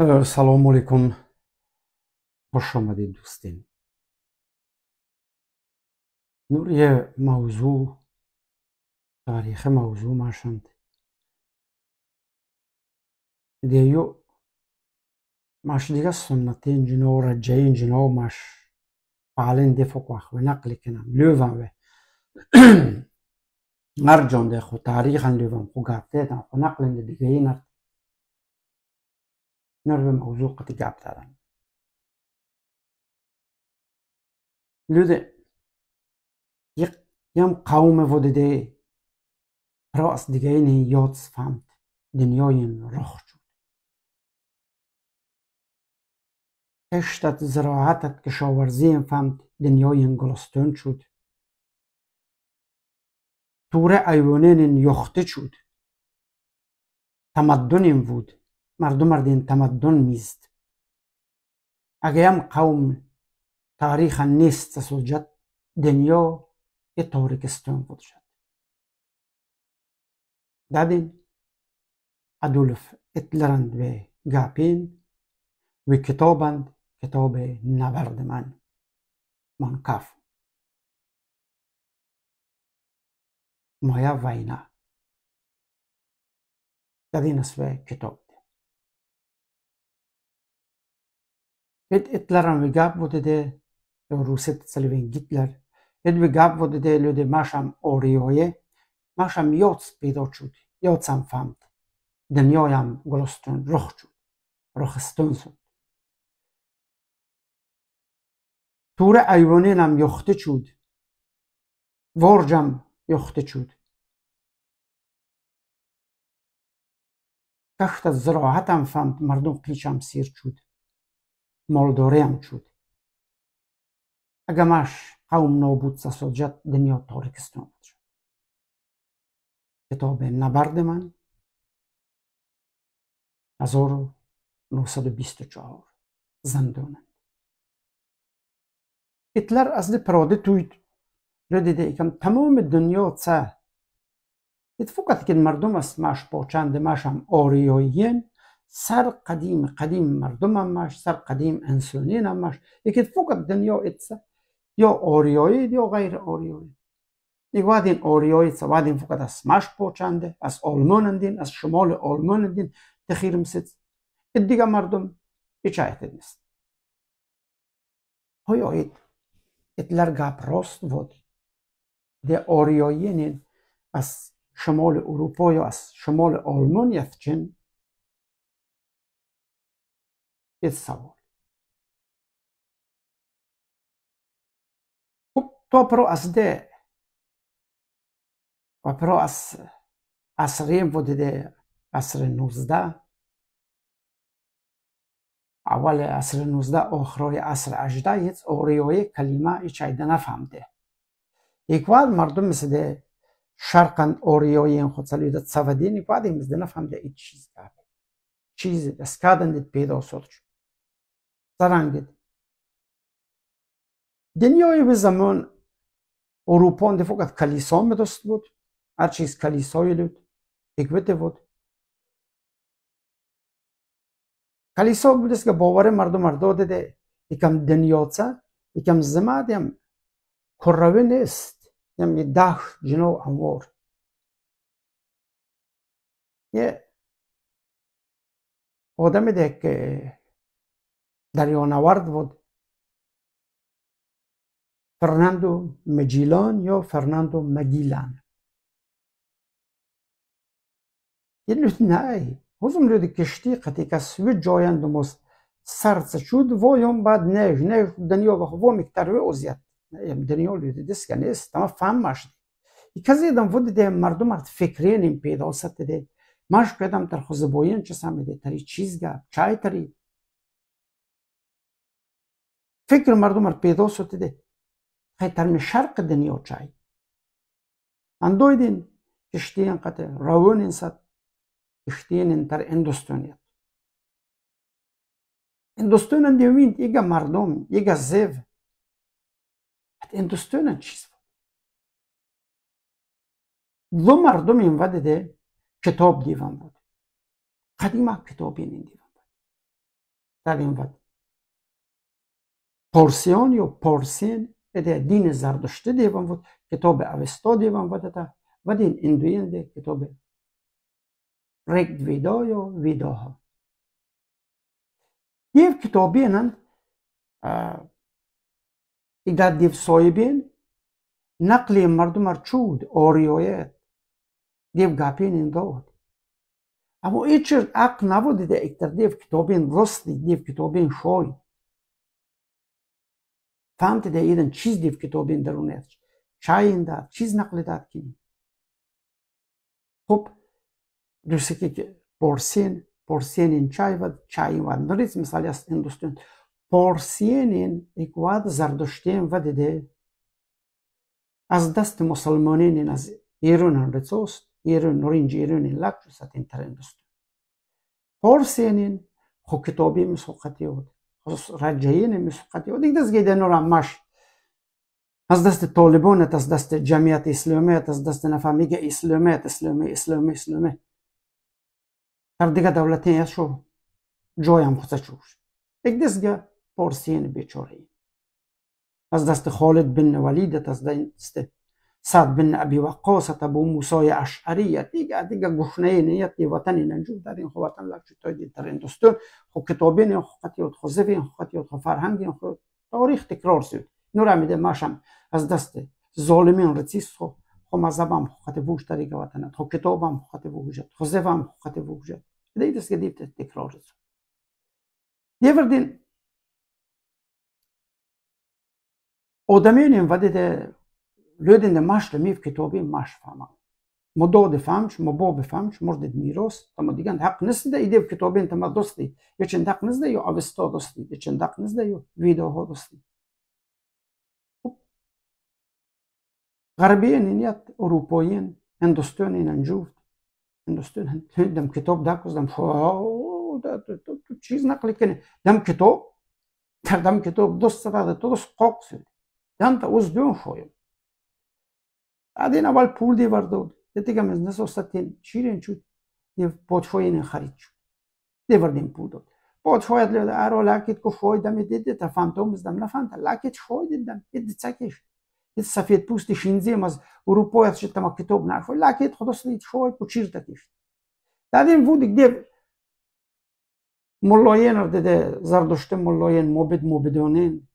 أه، السلام عليكم برشم ديال دوستين نوريا موضوع تاريخ موضوع ما شنت ديو ماش ديغا السنتين جنو رجعين جنو ماش فعلين دي فوق واخ ونقلي كنا لوفان وي نرجون دي خو تاريخا لوفان خو قاتيتا خو نقلن دي جايين نرم موضوع قطع گپ دارن یم قوم ودده دیده راست دیگه این یاد سفند این رخ شد کشتت زراعتت کشاورزی فهمت دنیای گلستان شد توره ایوانین یخته شد تمدن این بود مردم اردین تمدن میست اگه هم قوم تاریخ نیست سوجد دنیا یه تاریکستان بود شد دادین ادولف اتلرند و گاپین و کتابند کتاب نبرد من من کف مایا وینا دادین کتاب پد اتلر هم ویگاب بوده روست دو روسی تسلی وین گیتلر پد ویگاب بوده ده لیو ماش هم پیدا چود یاد هم فهمت دنیای هم گلستون روخ چود روخستون سو تور هم چود وارج یخته چود کخت زراحت هم فهمت مردم قیچ سیر چود Moldoream чуд. Агамаш қавм нобуд сасоҷат дунё торикистон омад шуд. Китобе набарди ман 1924 зандонанд. Ҳитлер асли пироди туйд. Ҷо дида экам тамоми дунё ца. ken фукат mash мардум аст маш почанди машам ориёиен سر قدیم قدیم مردم مش، سر قدیم انسانین همش یکی فقط دنیا اتسا یا آریایی یا غیر آریایی یک بعد این آریایی بعد فقط از مش پوچنده از آلمان از شمال آلمان اندین تخیر مسید دیگه مردم هیچ عهد نیست های آید اتلر گپ راست بود ده آریایین از شمال اروپا یا از شمال آلمان یفچن ეს სამოლი. უპრო ასდე. უპრო ას ასრიემ ვოდიდე ასრე ნუზდა. ავალე ასრე ნუზდა ოხროი ასრე აშდა ეს ორიოი კლიმა იჩაიდანა ფამდე. იქوار მარდუმ მისდე შარკან ორიოიენ ხოცალი და ცავადინი ყადიმ მისდენა ფამდე იჩიზგა. ჩიზ და სკადენდ პედო სოთჩი. سرنگید. دنیای به زمان اروپا فقط کلیسا هم دست بود هر چیز کلیسای بود اکویت بود کلیسا بودست که باور مردم مرد داده یکم دنیا چه یکم زمد یم کروه نیست یم یعنی یه ده جنو امور یه آدم ده که دریانورد بود فرناندو مجیلان یا فرناندو مگیلان یعنی نه هزم لودی کشتی قطی که سوی جایند مست سرد شد و یوم بعد نه نیش دنیا و خواه مکتر و اوزیت دنیا لودی دست که نیست تمام فهم ماشد کسی دم ود ده مردم ارت فکرین این پیدا ست ده ماش کدم تر خوزبوین چه سمیده تری چیز گه چای تری فکر مردم رو پیدا ستیده خیترم شرق دنیا چای اندویدین کشتین قطع راونین ست در تر اندوستونیت اندوستونن یگا یگه مردم یگه زیو ات اندوستونن چیز بود دو مردم این ودده کتاب دیوان بود قدیما کتابین این دیوان بود در این پارسیان یا پارسین دین زردشته دیوان بود کتاب اوستا دیوان بود و دین اندوین کتاب رگد ویدا یا ویدا ها دیو کتابین هم اگر دیو بین، نقل مردم ار چود آریایت دیو گپین این داد اما ایچر عقل نبود اکتر دیو کتابین رستی دیو کتابین شاید تامت ده ایدن چیز دیف که تو بین درونه چای این داد چیز نقل داد کنی خب دوستی که پورسین پورسینین این چای و چای واد نریز مثالی از اندوستیون پورسینین این ایک واد زردوشتیم واد ده از دست مسلمانین از ایرون هن رچوست ایرون نورینج ایرون این لکشو ساتین تر اندوستیون پورسین این خوکتابی بود раҷаини мусоқатӣ ва дигдас гиденора машт аз дасти толибонат аз дасти ҷамъияти исломият اسلامی اسلامی اسلامی исломият دیگه دولتی исломи شو جای هم яшо چوش хуса чӯш дигдасга порсиен бечораин аз дасти холид бин валидат از دست სად ბინ აბი ვაკოს ათა ბუ მუსოი აშარია დიგა დიგა გუშნეინი ათი ვატანი ნანჯუ დარინ ხო ვატან ლაქჩი თო დი ტრენდოსტო ხო კეტობინი ხო ხათი ოთ ხოზევი ხო ხათი ოთ ფარჰანგი ხო ტარიხ ტიკრორსი ნუ რამიდე მაშამ ას დასტე ზოლიმენ რეცისო ხო მაზაბამ ხო ხათი ბუშტარი გავატანა ხო კეტობამ ხო ხათი ბუშა ხოზევამ ხო ხათი ბუშა დიდი ეს კი დიფტე ტიკრორსი დიევერდინ ადამიანი ვადედე لودین ده ماش ده میف کتابی ماش فهم ما دو ده فهمش ما بو بفهمش مرد ده میروس تما دیگن حق نست ده ایده کتابی تما دوستی یه چند حق نست ده یو اوستا دستی، چند حق نست ده یو ویدو ها دوستی غربیان این یاد اروپایین هندوستان این انجوفت هندوستان هندم کتاب ده کزدم تو چیز نقل کنی دم کتاب تردم کتاب دست سراده تو دوست قاق سید تا از دون خویم ادین اول پول دی ورد دتیگم از نسو ستین چیرین چود یه پورتفوین خرید چود دی وردین پول دو پورتفوی ادل ارو لاکیت کو فوی دمی دیده تا فانتوم از دم نفانت لاکیت فوی دیدم اد چکیش اد سفید پوست شینزیم از اروپای از چتما کتاب نرفو لاکیت خود اسلیت فوی کو چیر دکیش دادین وود گیب ملاین ارده زردشت ملاین موبد موبدونین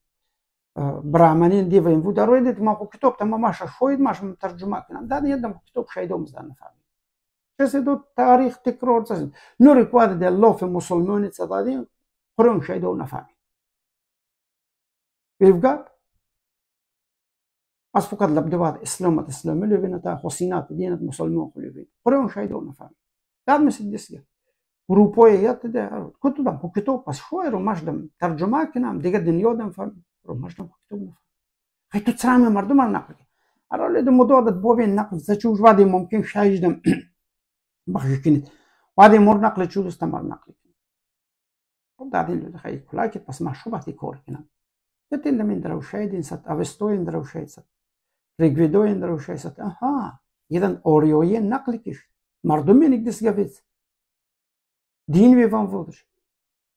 ბრამანი დივა იმ ვუდაროიდეთ მაყო ქიტობ და მამაშა შოიდ მაშ მთარჯმაკინან და დიან და ქიტობ შეიდომს და ნახავი ესე დო თარიხ თიკრორცა ნური კვადი და ლოფე მუსულმანი წადადი ხრონ შეიდო ნახავი ვევგა ას ფუკად ლაბდევა ისლამად ისლამი ლევინა და ხოსინათ დიან მუსულმან ხოლივი ხრონ შეიდო ნახავი და მისი დისი გრუპოე ეათ და ქოტუდა ქიტობ პას შოერო მაშ და თარჯმაკინან დიგა დენიოდან ფამი رو مجنون مکتوب نفهم خیلی تو سهم مردم هم نقل هر حال دو مدو عدد بابی نقل زد چوش وادی ممکن شایج دم بخش کنید وادی مر نقل چوز استمر نقل کنید خب دادین لده خیلی کلاکی پس محشوبتی کار کنم یتین دم این درو شاید این ست اوستو این درو شاید ست ریگویدو این درو شاید ست اها یدن اوریوی نقل کش مردم یک گفید دین ویوان بودش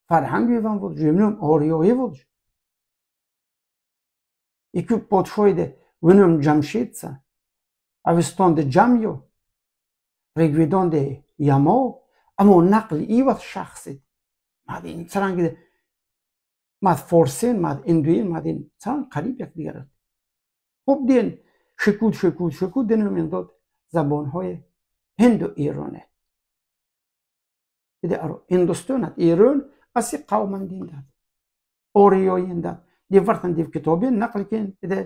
فرهنگ ویوان بودش جمعیم اوریوی بودش и кӯ подшоҳиде вином ҷамшидса авистонде ҷамё регведонде ямо аммо нақли ивас шахсед мадин царанге мад форсен мад индуин мадин царан қариб якдигар хуб ден шукут шукут шукут денум индод забонҳои ҳинду ироне иде аро индустонад ирон аси қавман диндад ориёиндад Divertën div këto bin nëqëll kënë edhe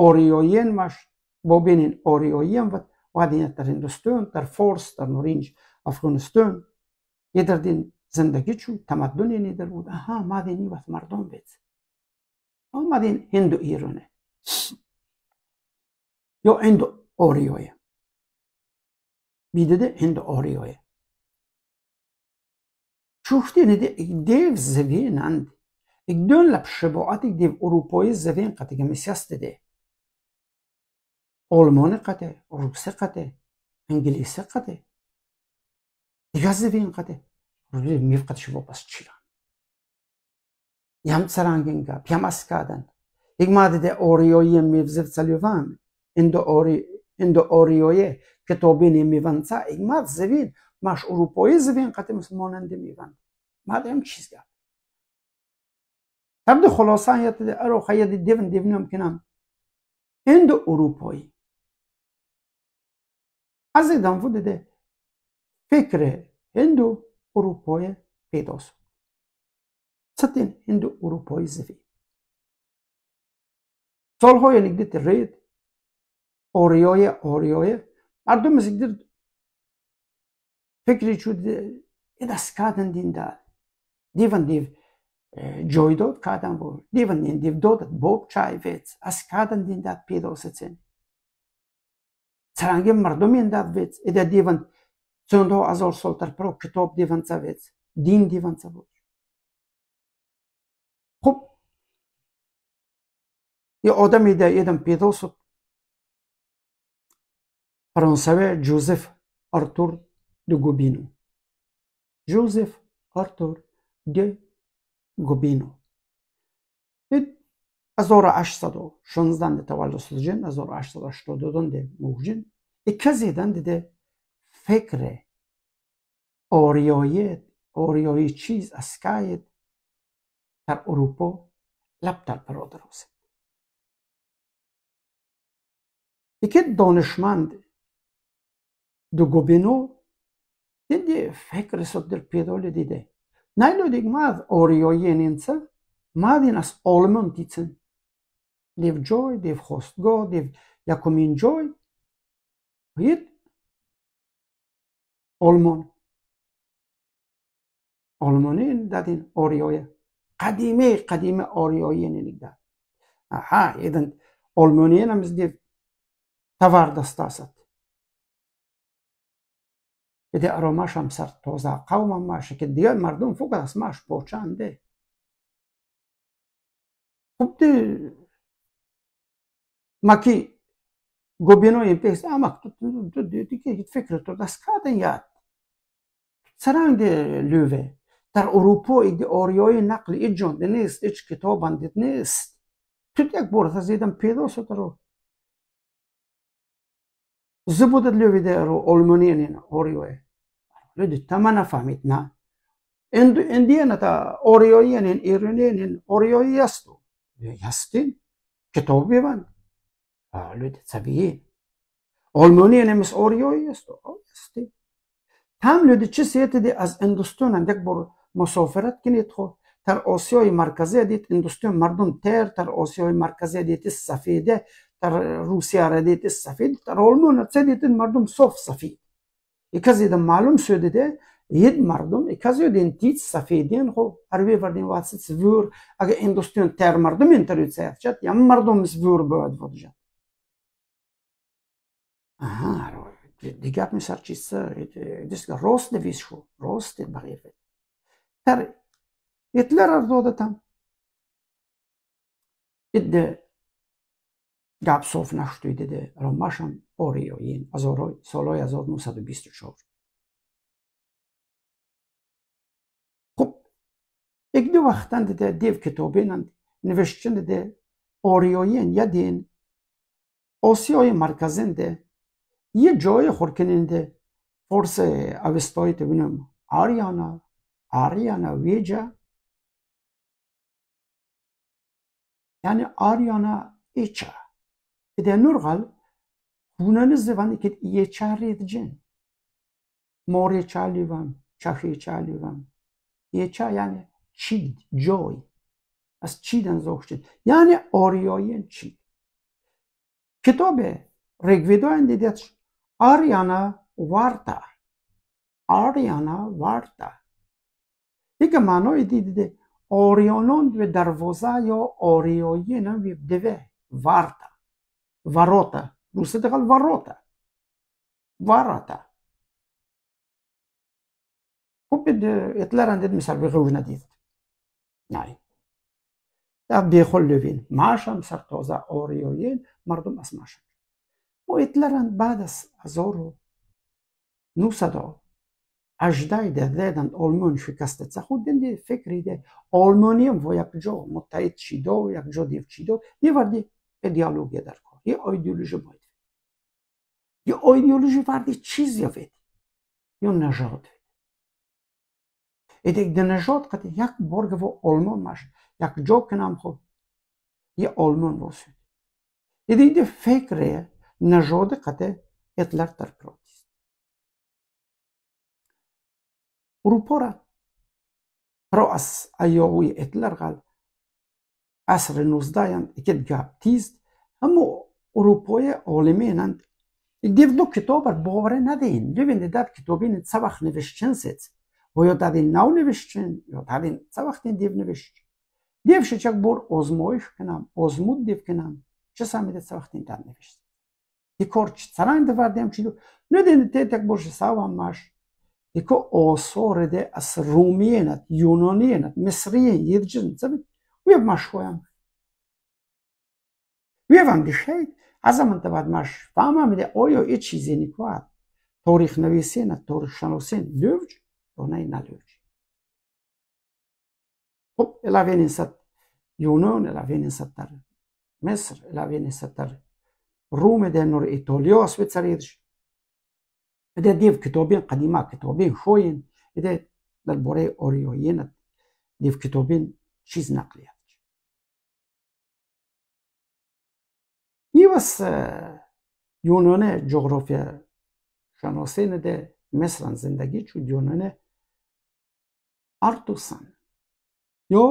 oriojën mash, bo binin oriojën vët, o adin e të rindës tënë, tër forës, tër në rinjë Afganës tënë, jetër din zëndëgi që të matë dënjën i dërvud, aha, madin i vëtë mardon vëtë. O madin hindu irëne. Jo hindu orijoje. Bir de hindu orijoje. Çuhti ne zevi nand. Ik doen lap shibo atik dev Europoi zevin qatik misias dede. Olmone qate, Rukse qate, Engilise qate. Diga zevin qate, Rukse mif qat shibo bas chila. Yam tsarangin ga, pya maskadan. Ik ma dede orioye mif zev tsalyovan. Indo ori, indo Oriyoye ketobini mivan tsa, ik ma zevin, mash Europoi zevin qate musmonan de mivan. Ma dem تبدو خلاصه یاد اروخ یاد دیون دیون ممکنم اند اروپایی از ایدان بود ده فکر هندو اروپای پیدا شد ستین هندو اروپایی زفی سالهای نگدیت رید آریای آریای مردم از اگدر فکری چود اد کادن دین دار دیون دیو جایداد کردن بود دیون این دیو دادت باب چای ویت از کردن دین داد پیدا سچن سرانگه مردم این داد ویت ایده دیون چند ها ازار سالتر پرو کتاب دیون چا ویت دین دیون چا بود خب یه آدم ایده ایدم پیدا سد فرانسوی جوزف آرتور دو گوبینو جوزف آرتور دی Gubino. azora 1816 de tavallüd sılcın, azora 1884 de muğcın. E kazeden dedi fekre اوریایی اوریایی چیز از کاید در اروپا لبتر برادر است یکی دانشمند دو گوبینو دیده فکر صد در پیدال دیده Najlødig math orio jenenza, madinas olmuntitsen. Dev joy, dev hostgo, dev jakomin joy. Hit olmon. Olmonin dadin orioya. Qadime, qadime orio yenilikda. Aha, edin olmonin yenamiz dev tavar dastasat. بده آرامشم سر تازه قومم ماشه، که دیگر مردم فوق از مش پوچنده خب دی مکی گوبینوی پیس اما دیگه هیچ فکر تو دست کردن یاد سرنگ لوه در اروپا دی آریای نقل ای جانده نیست ایچ کتاب اندید نیست تو یک بار تا زیدم پیدا شد رو زبودت لویده رو آلمانی آریای لدي تمانا فهمتنا اند اندينا تا اوريوينين ايرينين اوريويستو يستين كتاب بيبان لدي تسبيين آلمانیانم از آریایی است آستی هم لودی چه سیت دی از اندوستون یک بار مسافرت کنید خو تر آسیای مرکزی دید اندوستون مردم تر تر آسیای مرکزی دید سفیده تر روسیه را دید سفید تر آلمان دید مردم صاف سفید Ekaze um da malum söyledi de yed mardum ekaze den tiz safediyen ho arve var den vasit zvur aga endostyon ter mardum enter yu zayafcat yam mardum zvur bu ad vodjat. Aha aro digat misal cisa diska rost de vis ho rost de bagife. Ter etler ardo da tam. Et de gab sof nashtu dede romashan اوریوین از سالهای 1924 خب یک دو وقتن ده دیو کتابینند نوشتن ده اوریوین یا دین آسیای مرکزین ده یه جای خورکنین ده فرس اوستایی تبینم آریانا آریانا ویجا یعنی آریانا ایچا ده نورغل Hunani zevani ket ie charriet gen. More chalivam, chahi chalivam. Ie cha yani çid, joy. از چیدن زوخشید یعنی آریاین چید کتاب رگویدو اندیدیت آریانا وارتا آریانا وارتا یک معنای دیدیده آریانان و دروازه یا آریاین و دوه وارتا واروتا Ну, се дыхал ворота. Ворота. وبد اطلال ديد مسار بغوج نديد ناي دا بيخل لوفين معاشا مسار توزا اوريولين مردم اسماشا و اطلال بعد از ازورو نوسدو اجدای ده دیدن آلمان شکسته چه خود دنده فکری ده آلمانی هم و یک جا متحد چیدو و یک جا دیو چیدو دیوردی به دیالوگی در یه ایدئولوژی باید یا ایدئولوژی فردی چیز فید یا نژاد ایدیک ده نژاد قد یک برگ و آلمان مش یک جا کنم خود یه آلمان باسید ایدی ده فکر نژاد قد اطلاق در پراتیست اروپا را رأس أيوي اتلرغل عصر نوزداين كد جاب تيست همو أوروبوية نند. Gdje dok je dobar bore nadin, ljubim da kitabin cavah nevešćen sec. Bo jo dadin nau nevešćen, jo dadin cavah ne div nevešćen. Devše čak bor ozmojih nam ozmut div nam če sami da cavah ne dan nevešćen. Dikor če caran da vardem čidu, ne den te tak bor savam maš. Diko osore de as rumijenat, junonijenat, mesrijen, jirđen, zavit, uvijek maš hojam. Uvijek vam dišajit, аз ҳаман табиат ман фаҳмам медиҳ оё и чизе никоат торихнависӣ на торихшаносӣ лӯвҷ ё на и налӯвҷ хуб илавенисад юнон илавенисад дар миср илавенисад дар руме де нур итолиё свитсаридш иде дев китобин қадима китобин шоин иде дар бораи ориёинат дев китобин чиз нақлия ای بس یونان جغرافیا شناسه ده مثلا زندگی چو یونان آرتوسن یا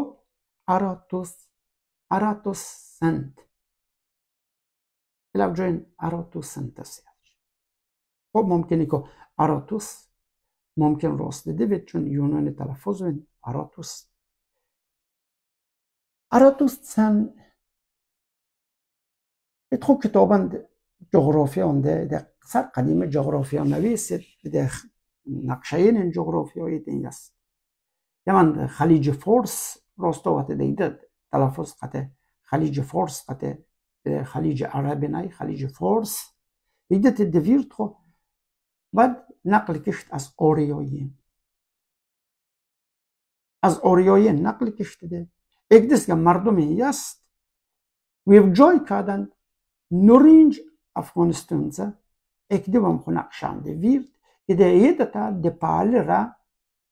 آراتوس سنت الاب جوین آراتوسنت سیار خب ممکنی که آراتوس ممکن راست دیده چون یونان تلفظ آراتوس آراتوسن تخو کتابند جغرافیا ده ده سر قدیم جغرافیا نویسید ده نقشه این جغرافیایی دین است یمن خلیج فورس راستا وقت دیده تلفظ قطع خلیج فورس قطع خلیج عرب نای خلیج فورس. دیده دویرت خو بعد نقل کشت از آریایی از آریایی نقل کشت ده یک دست که مردم یست ویب جای کردند Нуринҷ Афғонистонца экдивам хунақшанди вирд идеидата депалира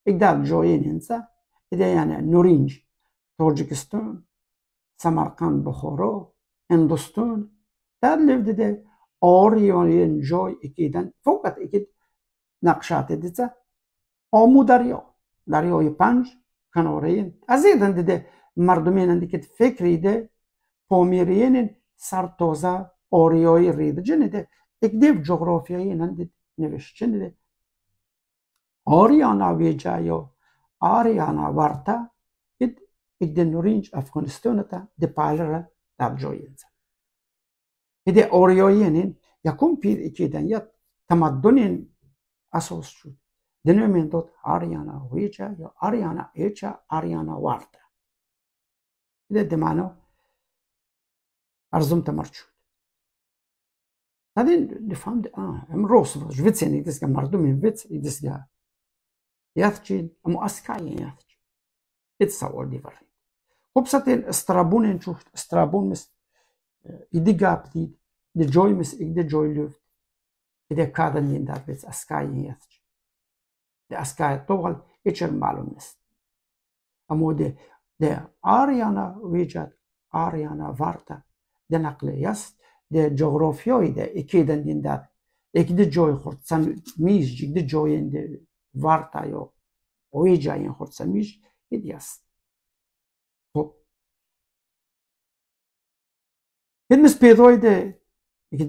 игдар ҷоининца идеяне Нуринҷ Тоҷикистон Самарқанд Бухоро Ҳиндустон дар левдиде ориёнин ҷой экидан фақат экид нақшатидица ому дарё дарёи панҷ канораин азидан диде мардуменан дикид фекриде помириенин сартоза اوریای ریدجن ده اگدیو جغرافیایی نند نوشتن ده آریانا ویجایو آریانا ورتا اد اگدن نورینج افغانستان تا ده پالره در جوینزه هده اوریایینین یکم پیر اکیدن یا تمدنین اساس شد دنومین داد آریانا ویجا یا آریانا ایچا آریانا ورتا هده دمانو ارزم تمرچو de fan em Ross Schwzen ikske mar du min Wit i dis ja. Jaschin am aska jaf. Et sa or diwer. Opsa den Strabunen chucht Strabun mis äh, i di gab dit, de Joi mis ik de Joi lyft, e der kaden jen dat wit aska jaf. De aska togal etcher malum mis. Amo de de Ariana wiejat Ariana warta den nakle jast ده جغرافیاییه. یکی دندین داد، یکی ده جای خورد. سان میز چیکی ده جاییه. وارتا یا اوه جایی خورد سان میز ایدیاست. تو، هدمس پیدا ایده. یکی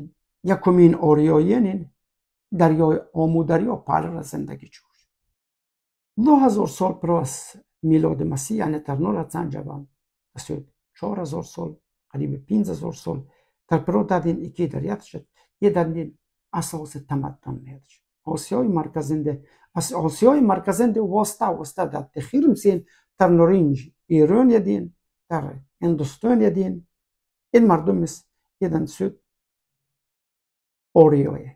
یا کمی این اوریواینن دریا آموداریا پارلر زندگی چور. 2000 سال پیش میلاد مسیح انترنول از آنجا بود. باشه 4000 سال، علیه 5000 سال. Kaprota'dan ikidir yatışır. Yedenden asası tamaddon yatışır. آسیای مرکزنده از آسیای مرکزنده واسطا واسطا داد تخیرم سین تر نورینج ایران یدین تر اندوستان یدین این مردم مس دن سود اوریویه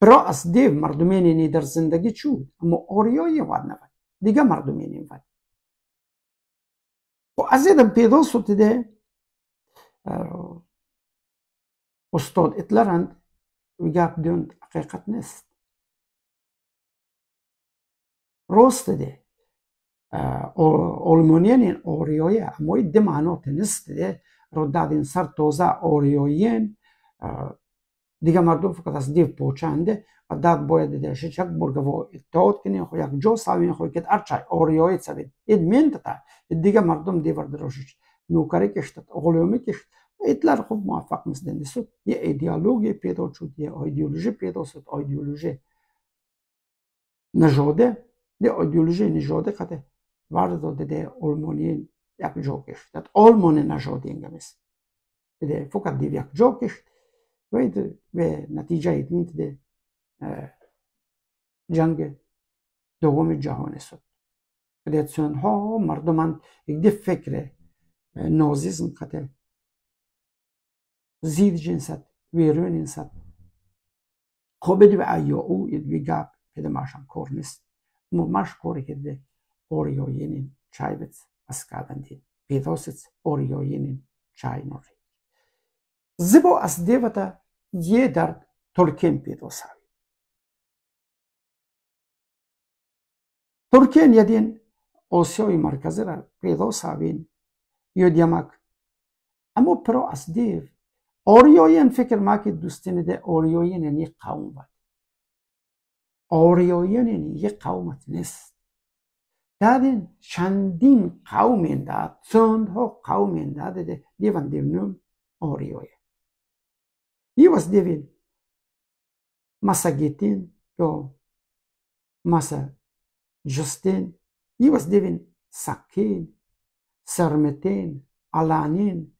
برا از دیو مردمینی نی در زندگی چود اما اوریویه واد نبود دیگه مردمینی واد و از یدن پیدا سوت ده Uppstod ett lärande. Vi gav den haqiqatness. rostide olmonien orioye moy demano tenistide roddadin sartoza orioyen دیگه مردم فقط از دیو پوچنده و داد باید دیدشه چک برگوا اتحاد کنین خو یک جو ساوین خو کت ارچای اوریای سوید اید منت تا دیگه مردم دیور دروشش نوکری کشت غلومی کشت اطلاق خوب موفق مثل نیست یه ایدیالوگ پیدا شد یه ایدیولوژی پیدا شد ایدیولوژی نژاده ده ایدیولوژی نژاده قده وارد داده ده آلمانی یک جا کشت ده آلمان نژاده انگمیز ده فقط دیو یک جا کشت و به نتیجه ایدنید ده جنگ دوم جهانی شد ده ها مردمان یک ده فکر نازیزم قده زید جن ست، وی روی خب نیست خوبه دیوی آیا اوو که ماشان کار نیست مو ماش کاری که ده آره یا یعنی چای یعنی چای زیبا از دیوی یه درد ترکین پیدوس ترکین یدین آسیوی مرکزه را پیدوس آوی اید امو پرو از دیو اوریوین فکر ما که دوستین ده اوریوین این یک قوم بود اوریوین این یک قومت نیست دادین چندین قوم این ده چند ها قوم این ده ده دیوان دیونم اوریوین دیواز دیوین مسا گیتین یا مسا جستین دیواز دیوین سکین سرمتین alanin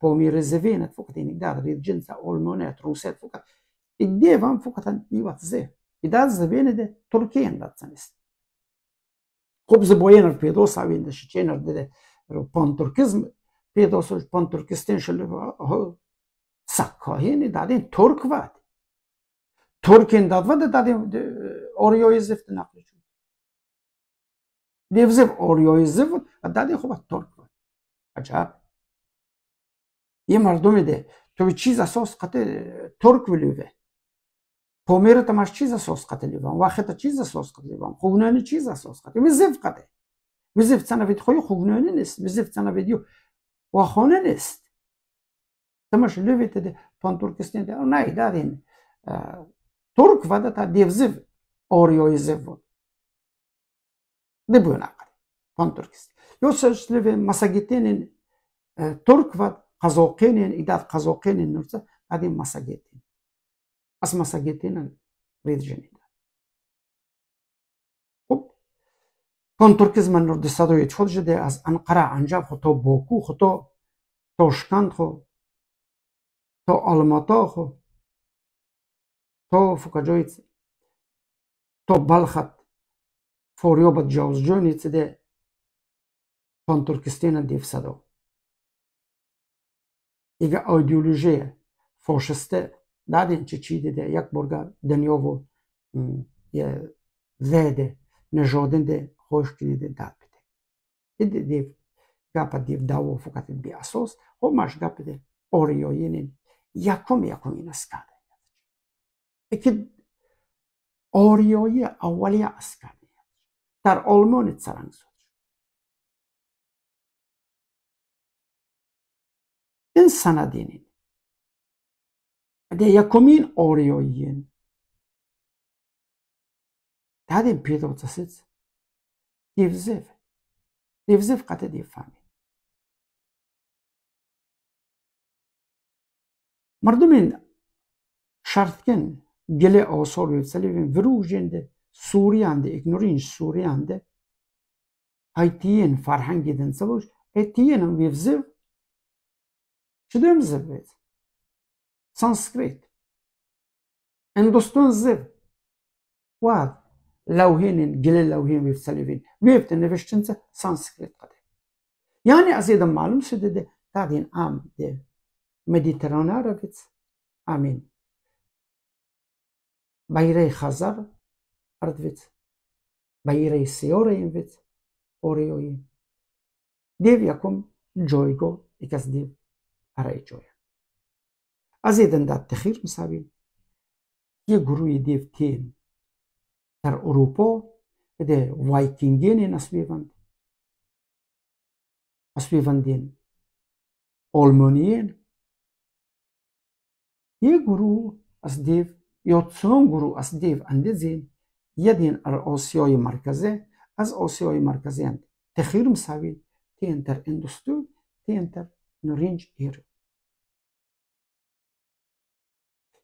po mi zevenet, fukat in dar ridžinca olmonet, ruset, fukat. I gdje vam fukat an vat ze? I da zevene de Turkijen da canist. Kop ze bojenar pedosa, vi da šećenar de pan-turkizm, pedosa pan-turkisten šel sakkahini dadin Turk vat, Turkin dat vad dadin orjo izif nakliču. Devzev orjo izif, a dadin hovat Turk vad. Acaba де, 말도메데 тоби чиза сос кате торквиливе померата маш чиза сос ливам, вахета чиза сос кателиван хугнани чиза сос кате мизев кате мизев цанавид хои хугнани нест мизев цанавид ю вахоне нест тамаш левите де пан туркистин да, де най дадин турк вада та девзив орио изев вот не буйна пан туркистин се сешлеве масагитенин турк вада қазоқенен идат қазоқенен нурса бади масагетен аз масагетена реҷанеда хуб кон туркизма нурди садое чхот жаде аз анқара анҷаб хо то боку хо то ташканд хо то алмато хо то фукаҷои то балхат фориёбат ҷавзҷӯ нецеде кон туркистена девсадо ایگه ایدئولوژیه فاشسته دادین چه چیده دیده یک برگا دنیاو یه زیده نجادن ده خوش کنیده داد بیده این دیو دیو گپا دیو داو فکاتین بی اساس خو ماش گپ ده اوریو یینین یکم یکم این اسکاده اکید اسکاده در آلمانی چرنگزو انسان دينين de yakomin oreo yin. Tadin piedo tasitz. Divziv. Divziv kate di fami. Mardumin şartken gele o soruyor selevin virujende Suriyan'da, ignorinç Suriyan'da Haitiyen farhangiden savuş, etiyenin vivziv Чудуем забыть. Санскрит. هندوستون زب واضح لوهين جل لوهين بيفتلفين بيفت نفشتنسا سانسكريت قد يعني أزيد معلوم سدد تاغين عام دي مديترانا رفت آمين بايري خزر أردفت بايري سيورين فت أوريوين ديف يكم جويغو إكاس ديف از از da تخیر مساوی یه گروه دیو تین در اروپا ده وایکینگین نسبیوند نسبیوندین آلمانیین یه گروه از دیو یا چند گروه از دیو اندیزین یه دین ار آسیای مرکزه از آسیای مرکزی اند تخیر مساوی تین تر اندوستو تین تر نرینج ایر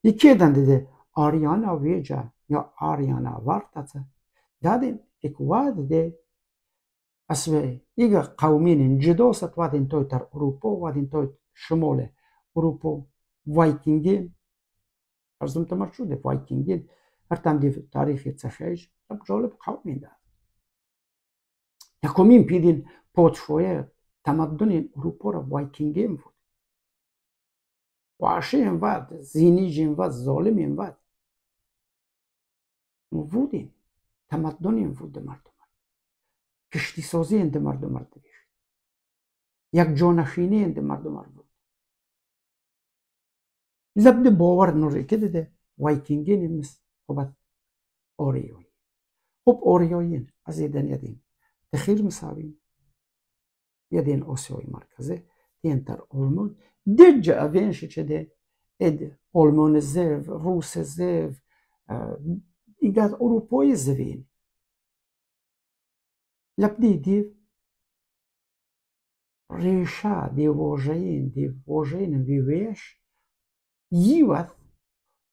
Ikedan dedi Ariana Vieja ya Ariana Vartata dadin ekuad de asve iga qawminin jidosat wadin toy tar Urupo wadin toy shumole Urupo Vikingin arzum tamar shu de Vikingin artam de tarixi tsashaj ab jolib qawmin da yakomin pidin potfoye tamadduni Urupora Vikingin vud وقت زینی زینیج انقدر ظالم انقدر ما بودیم تمدن این بود مردم کشتی سازی اند مردم رو یک جانشینی اند مردم بود لبد باور نوری که دیده وایکینگین مثل خب آریایی خب آریایی از یدن یدین تخیر مساوی یدین آسیای مرکزه دین تر آلمان deja avem și ce de ed olmone zev, ruse zev, uh, igat Europoje zvin. Lapdi div, reșa de vojain, de vojain viveș, jivat,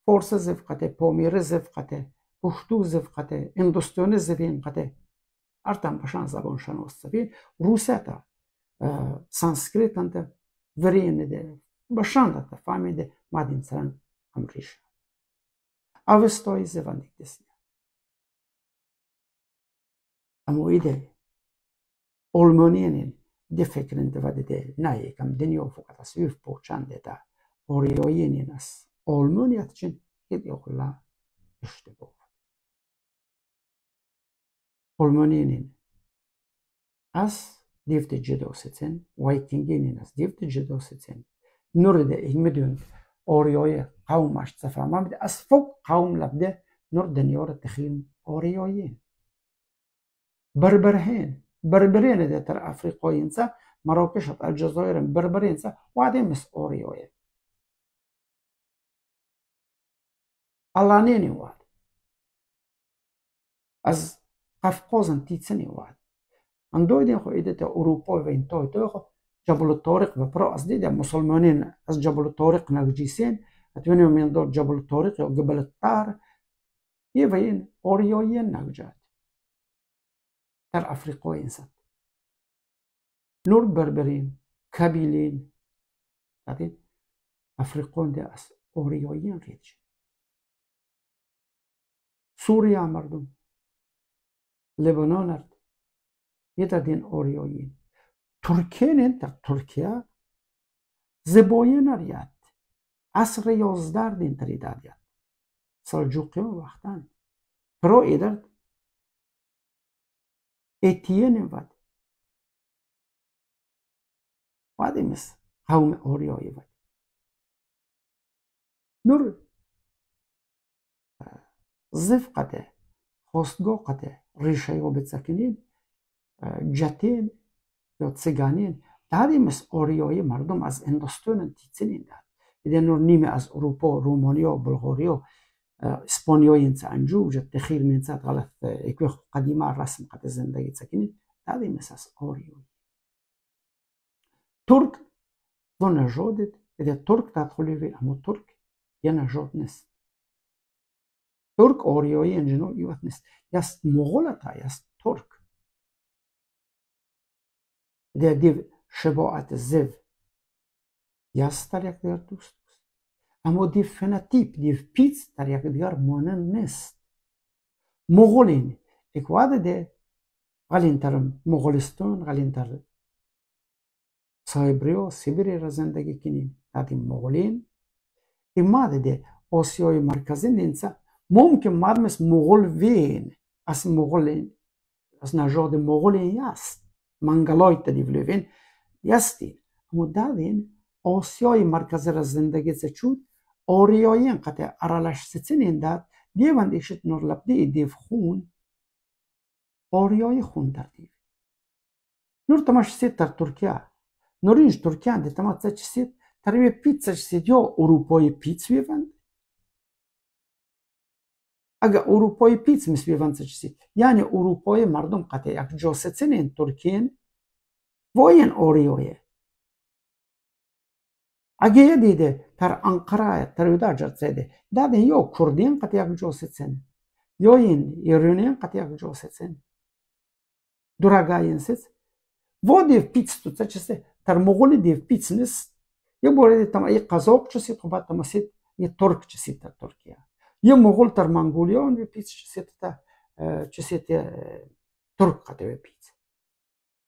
forse zev kate, pomire zev kate, pushtu zev kate, industrione zevin kate, artam pașan zabon shanos zevin, ruseta, uh, sanskritante, Verjenede, bashandata famide, madin caran amrisha. Avestoi zevanik desne. Amoide, olmonenen, defekren devadede, naye kam denio fokatas yuf porçandeta, orioyenenas, e olmoniyat için hedi e okulla işte bu. Olmoninin az 1970 Vikinggenenes 1970 Nurida ilmi-dün oryoyi qavm ashtasafamamida asfok qavmlarda nur dunyora taxim oryoyin بربرهين بربرين ده تر أفريقيا إنسا مراكش الجزائر بربرين إنسا وعدين مس أوريوية الله نيني وعد أز قفقوزن تيتسني وعد ندويدين خو إيدة أوروبا وين توي توخو جبل الطارق ببرأس دي, دي مسلمانين أس جبل الطارق نرجسين أتمنى من دور جبل الطارق وقبل الطار يبين أوريوين نرجات تر أفريقوين ست نور بربرين كابيلين لكن أفريقون دي أس أوريوين ريتش سوريا مردم لبنان медадин ориёӣ туркенен дар туркия зебоӣ нарияд асри ёздар дин таридадяд салҷуқиё вақтан биро эдар этиенен вад вадимис қавми ориёӣ вад нур зифқате хостгоҳ қате ришаёбет сакинед ჯათენ და ციგანენ დადიმს ორიოი მარდომას ინდუსტრიონ თიცინინდა იდენურ ნიმე ას რუპო რუმონიო ბულგარიო სპონიოინც ანჯუ ჯათე ხირმენც აღალეთ ეკვე ყადიმა რასმ ყადაზენდაი ცაკინი დადიმს ას ორიოი თურქ ვონა ჟოდეთ და თურქ დათხოლივი ამო თურქ იანა ჟოდნეს თურქ ორიოი ენჯინო ივათნეს ياس მოღოლათა ياس der div شباعت زو یاس در یک دیگر دوست اما دیو فنتیپ دیو پیت در یک دیگر مانند نیست مغولین اکواده ده غلینتر مغولستان غلینتر سایبریو، سیبری را زندگی کنین نتی مغولین ایماده ده آسیای مرکزی نینسا ممکن مردم از مغول وین از مغولین از نژاد مغولین یاست منگلایت دی بلوین یستی اما دادین آسیای مرکز را زندگی چود آریایین قطع ارالش سچنین داد دیوند ایشت نورلبدی دیو خون آریای خون در دیو نور تماش سید تر ترکیه نورینش ترکیه انده تماش سید تربیه پیتسش سید یا اروپای پیت بیوند اگر اروپای پیت مثل بیوان چیزی یعنی اروپای مردم قطع یک جاستن این ترکین واین اوریویه اگه یه دیده تر انقره تر ویدار جرسیده دادن یا کردین قطع یک جاستن یا این ایرانین قطع یک جاستن دراغاین سیز و دیو پیتس تو چیسته تر مغول دیو پیتس نیست یه بوره دیتما یه قزاق چیسید و بعد تمسید یه ترک چیسید تر ترکیه je mo'g'ul ter-mongolion repits će se ta će se ta turk kad repits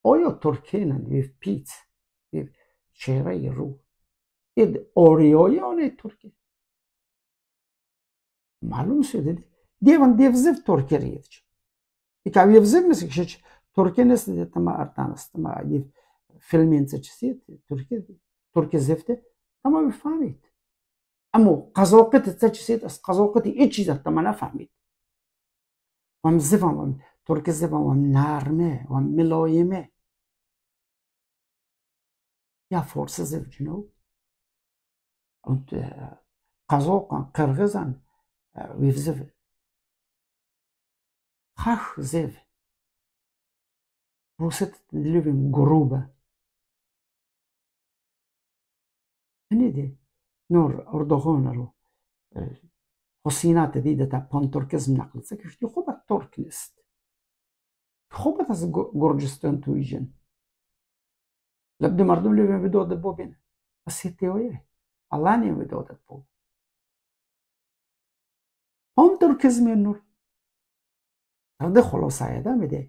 oyo turkenan repits čere ru id e orioyone turke malum se dedi divan devzev turkeri yetch i kav yevzev mesik shech turkenes de tama artanas tama filmense çsit turke turke zefte tama bir famit اما قذاقت تا چیزید از قذاقت هیچ چیز تا من نفهمید و هم زبان و هم ترک زبان و هم نرمه و هم ملایمه یا فرس زب جنو قذاقان قرغزان ویف زب خش زب روست لبین گروبه нур урдуғонро ҳусинат дида дар пантуркизм нақлиса ки шуди хубак турк нест хубат аз гурҷистон туиҷин лабди мардум лебе видода бобин аситиоя алани видодат бо пантуркизм нур тарди хулоса айда меде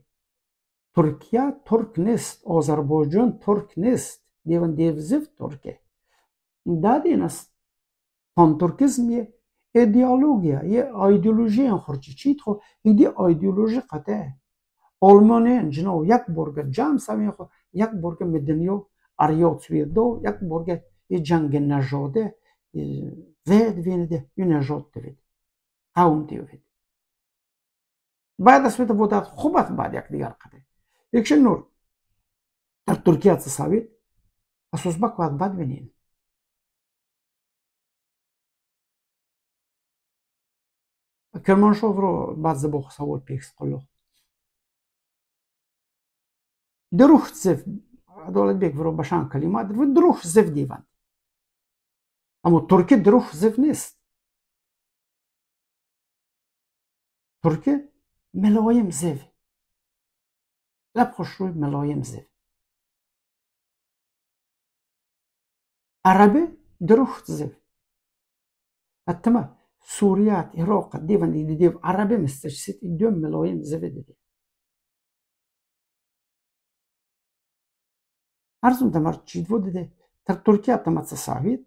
туркия турк нест озарбойҷон турк нест деван девзив турке دادینست پانترکزم یه ایدئولوژیا یه ایدئولوژی خورچی چیت خو ایدی ایدئولوژی قطعه آلمانیان جنو یک برگ جام سامی خو یک برگ مدنیو اریوت دو یک برگ یه جنگ نجاده وید وینده یه نجاد دوید قوم دوید بعد اسمیت بودات خوبت بعد یک دیگر قطعه یک نور در ترکیه تصاوید اسوس بک بعد بعد بینید Kermanshovro bardzo bu xavol peks qolu. Druh zev, adolet bek vro başan zev divan. Ama Türkiye druh zev nes. Türkiye melayim zev. Lep hoşru melayim zev. Arabi druh zev. Hatta سوريات عراق ديفن دي ديف عربي مستش ستي دوم ملايين زبد دي Arzum da mar çid vodi de tar Türkiye atamatsa savit.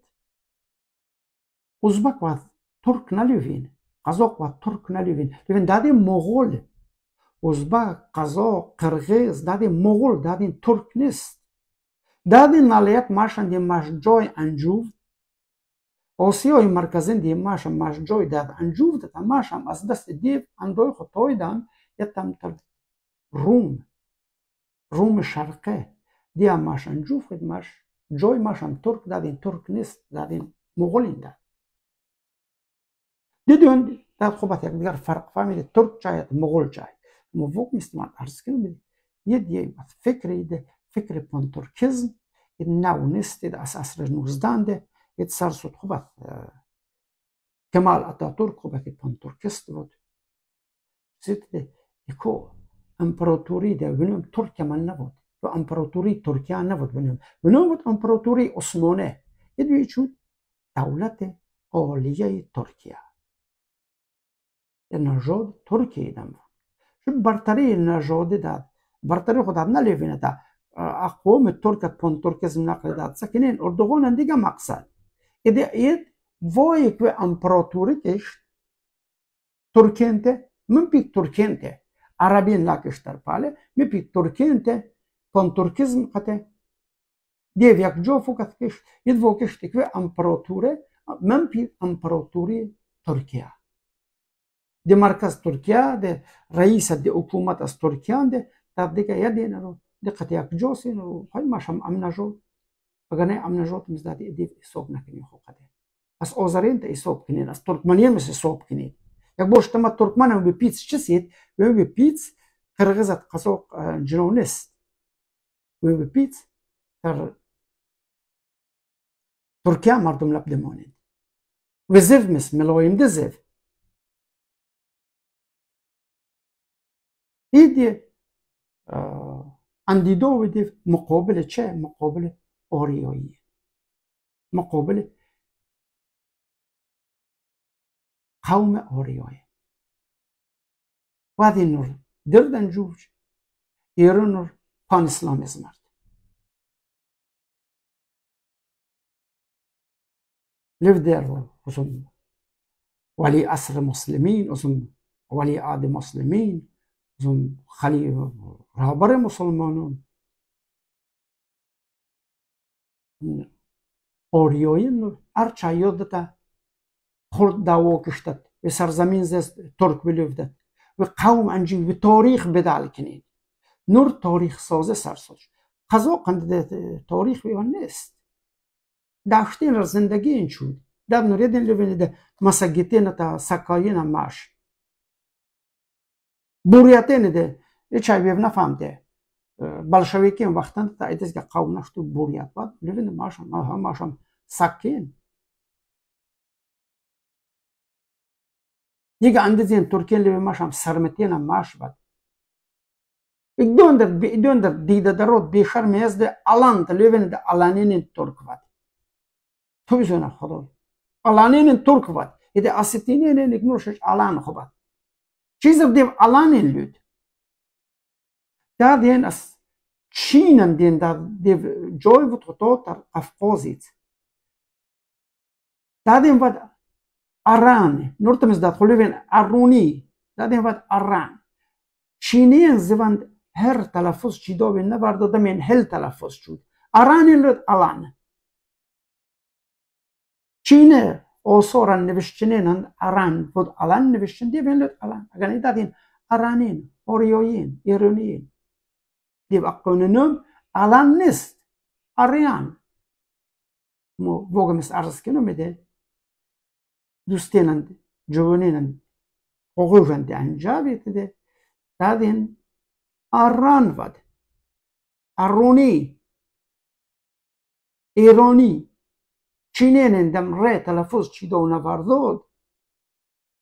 Uzbak va Türk na lüvin. Qazok va Türk na lüvin. Lüvin dadi Moğol. Uzbak, Qazok, Qırğız dadi Moğol dadi Türk nis. Dadi nalayat maşan de maşjoy anjuv осиёи марказин демашам маш ҷой дар анҷув дада машам аз дасти дев андои хо тоидам ятам тар рум руми шарқе дия маш анҷув хид маш ҷой машам турк дадин турк нест дадин муғулин дад дидин дад хубат якдигар фарқ фамили турк чаят муғул чаят мувук мистимад арз кин бид едиебад фикриди фикри понтуркизм ин нав нестид аз асри нуздандеҳ يتسرسو تقبط كمال اتاتورك قبط يبان تركست بود سيت يكو امبراطوري ده بنوم تركيا من نبود و امبراطوري تركيا نبود بنوم بنوم بود امبراطوري عثمانه يدوي شو دولت عالیه ترکیه نژاد ترکیه دم بود شو برتری نژادی ده برتری خود هم نلیوینه ده اقوام ترکت پون ترکزم نقل داد سکنین اردوغان دیگه مقصد edhe jetë voje kve ampëraturit ishtë turkente, më në turkente, arabin lakë tërpale, më pikë turkente, për në turkizm këte, dhe vjak gjofu këtë kështë, i dvo kështë i kve ampërature, më në pikë ampëraturi Turkia. Dhe markas Turkia, dhe raisa dhe as Turkian, dhe të abdika jadin, dhe këtë jak gjosin, dhe hajma sham amna gjofu, Pagane amna jot mizdadi edib isob na kini hokade. As ozarin te isob kini, as turkmaniyem is isob kini. Yak bosh tamat turkmane ubi pits chisit, ubi pits kargizat qasok jinonis. Ubi pits kar eh, turkia mardum lab demonin. Viziv mis, miloyim diziv. Idi eh, andidovidiv muqobili che, muqobili اوريوي مقابل قوم اوريوي وهذه النور دردن جوج يرونر بان إسلام إزمرد لفدير وصم ولي أسر مسلمين وزن ولي عاد مسلمين وزن خليل رابر مسلمانون Орёин арчайодата хурд даво киштат ве сарзамин зест турк билевдат ве қавм анҷи ве торих бедал кинед нур торихсоза сарсоч қазо қанда торих ве нест даштен зиндагиин чуд дар нуредин левенида масагитената сакаина маш бурятениде чайвев нафамде bolsheviklar vaqtida aytasiga qavnashtu bo'lyapti levin mashon mashon sakkin nega andizin turkin levi masham sarmetena mashvat идем да Үйдөндір дида дарот, мезде алан аланинин аланинин туркват Еді асетинин алан Da den as chinan den da dev joy vut rototar af pozit. Da den vad aran, nur tamiz dat holiven aruni, da den vad aran. Chinien zevand her talafos chidoven na vardo da men hel talafos chud. Aran elot alan. Chine o soran nevishchinen aran vod alan nevishchin devenlot alan. Aganidadin aranin, orioyin, ironiin. يبقى قانونم alan nist arayan mu bogumuz arz kinomede دوستینند جوونینند حقوقند انجابیت ده دادین آران ود ارونی ایرانی چینینندم ره تلفظ چی دو نواردود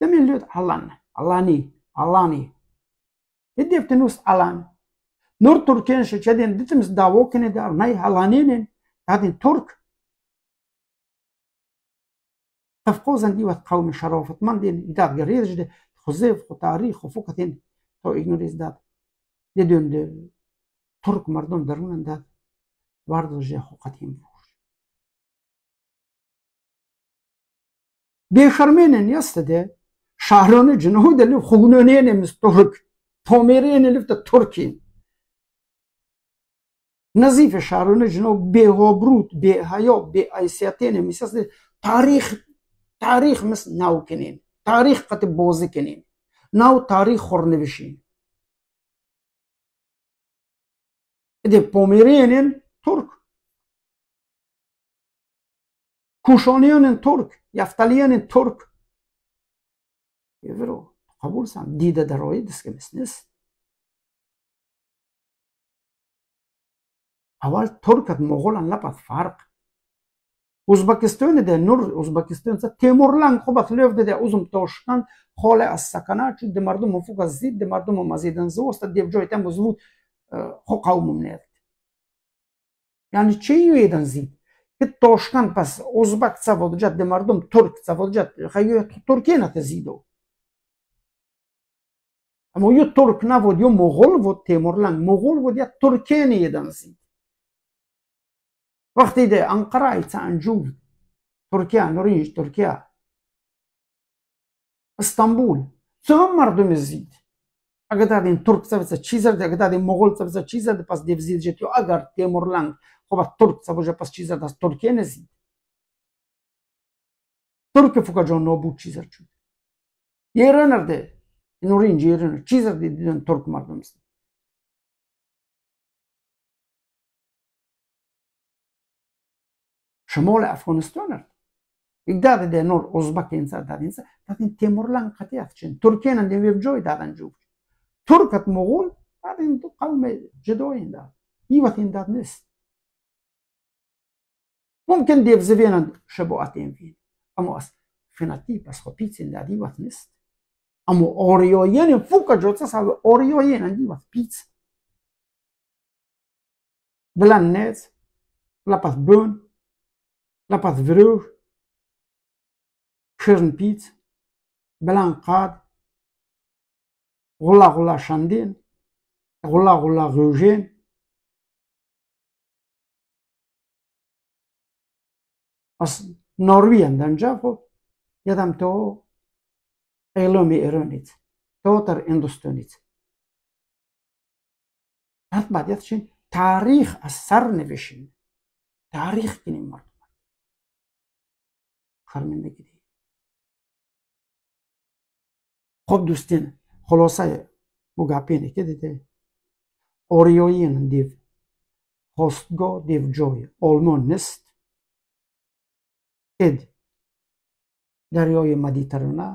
ألان علان علانی علانی ادیبتنوس علان نور تركين شو چې دتمس داوو کنه دا نه هلانینن هذه ترك تفقوزا دي وات قوم شرافة من دين إدار قريج جدي خزيف وتاريخ وفقة تو إغنوريز داد دي دون دي ترك مردون درون داد برضو جي حقتهم بوش بيخرمين يستدي شهرون جنهود اللي خونونين مستورك توميرين اللي تركين نزیف شهرانه جناب به غبروت به حیا به ایسیتین مثل تاریخ تاریخ مثل نو کنین تاریخ قط بازی کنین نو تاریخ خور بشین ده پومرینین ترک کوشانیان ترک یفتالیانین ترک یورو قبول سم دیده درایی دست که مثل نیست avval turkat mo'g'ulan lapas farq o'zbekistonda nur o'zbekistonda temurlan qobatlevdada o'zim toshkan хола аз сакана чун де мардуму фука de де мардуму мазидан зоста дев ҷои таму звуд хо қавмум нет яъне чи юедан зид ки тошкан пас узбак саводҷат де мардум турк саводҷат хаёят туркенате зидо аммо ё турк навод ё моғол вод темурланг моғол вод я туркене едан وقت دي أنقرة يتسع نجوم تركيا نوريج تركيا اسطنبول ثم دو مزيد اگر دین ترک سبز چیزر ده اگر دین مغول سبز چیزر ده پس دیو زید جتیو اگر تیمورلنگ خب ترک سبز پس چیزر دست ترکیه نزید ترک فکر جان نابود چیزر چود یه رنر ده نورینج یه رنر چیزر ده دیدن ترک مردم زید شمال افغانستان یک ده نور ازبک سر در این سر در این تیمورلنگ قطعه چین ترکیه نندیم ویب جای در انجو ترکت مغول بعد این دو قوم جدای این در این وقت این در نیست ممکن دیو زوینند شباعت این وین اما از فنتیپ از خبیت این در این وقت نیست اما آریایین فوق جوتا سو آریایین این وقت پیت بلند نیست لپس بون لاباط فروج شيرن بيت بلا نقاد غلا غلا شاندين غلا غلا غوجين أصل نورويا دان جافو يدام تو ايلومي ايرونيت توتر اندوستونيت هات بعد يتشين تاريخ السر نبشين تاريخ كنين كنمر خب دوستین خلاصه بو گپ اینه که دیده اوریوین یعنی دیو خستگا دیو جای آلمان نست اد دریای مدیترانه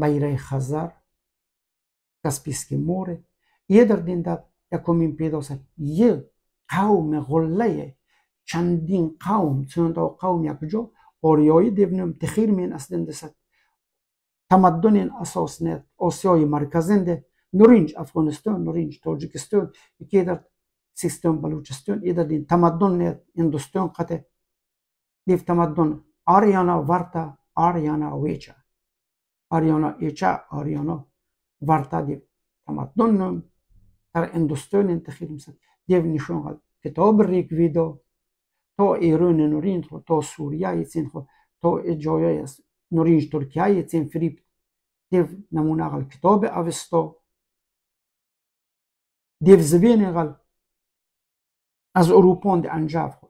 بیره خزر کسپیسکی موره یه در دینده یکومین پیدا سه یه قوم غله چندین قوم چند تا قوم یک جا آریایی دیبنیم تخیر مین اصلین دست تمدن اساس نیت آسیای مرکزنده نورنج افغانستان نورنج تاجیکستان یکی در سیستم بلوچستان ایده دین تمدن نیت اندوستان قطع دیف تمدن آریانا ورتا آریانا ویچا آریانا ایچا آریانا ورتا دیف تمدن نم در اندوستان انتخیر مسد دیو نشون کتاب ریک ویدو تو ایران نورین تو تو سوریه یتین خو تو جای نورین ترکیه یتین فریب دیو نمونه غل کتاب اوستو دیو زبین غل از اروپان دی انجاب خو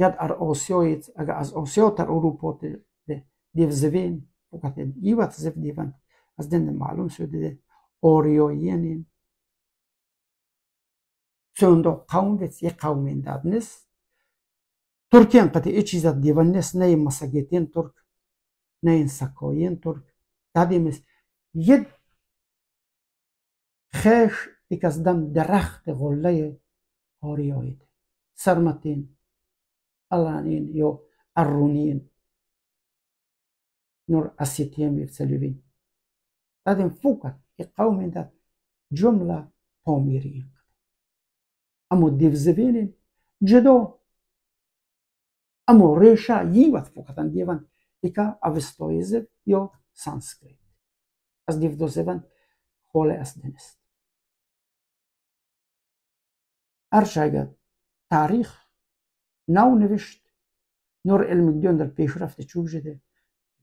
یاد ار آسیایت اگه از آسیا تر اروپا دیو زبین وقتی ایوات زف دیوان از دن معلوم شده آریایین سوندو قوم یک قومین داد نیست Turkkem pati eći za djevan ne s Turk, nejen sako jen Turk, da bi je heš i kasz da da Sarmatin, Alanin yo, Arrunjen. Nor as je tem mirce ljuvin. Dadim fuka je kamen da đomla pomirrij. Ao div zevini đdo. Amorösa givet pokatandivan ika avestojezet jo sanskrit. As divdosevan hole as denest. Arshaiga tarih naunevisht nur elmigdön der peşrafte çubjede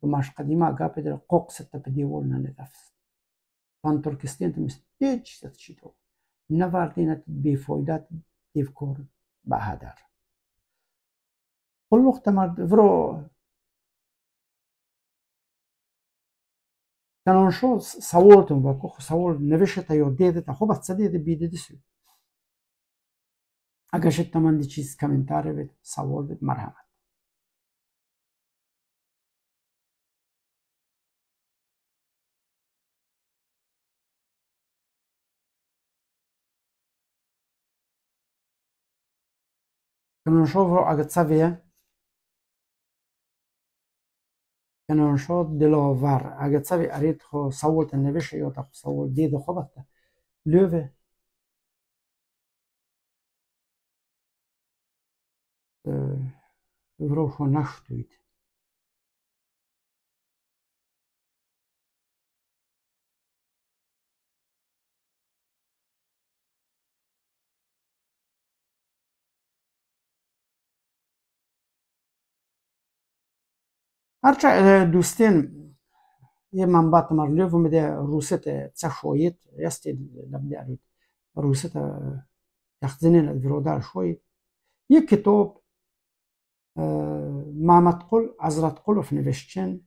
kumash qadima agapedra qoqsatta pedivolna netafs. Pan Turkistan temiz hiç satışito. Navardinat befoydat devkor bahadar. كل وقت ما فرو كانون شو سوالتون باكو خو نفسه نوشتا ديده ديدتا خو بس ديدتا بيدتا سو اگر شد من دي چیز کمنتاره بيت سوال بيت مرحمت كانون شو فرو اگر تسویه delovar agacavi aritho savolta neveše jota savol dedo hovata löve vrošo naštujte ارجع لدوستين يما مبات مرلوف مدى روسيت تشويت يستي لبدا ريت روسيت يخزني الفرودار شوي يكتب ما ما تقول عزرا تقول في نفشتشن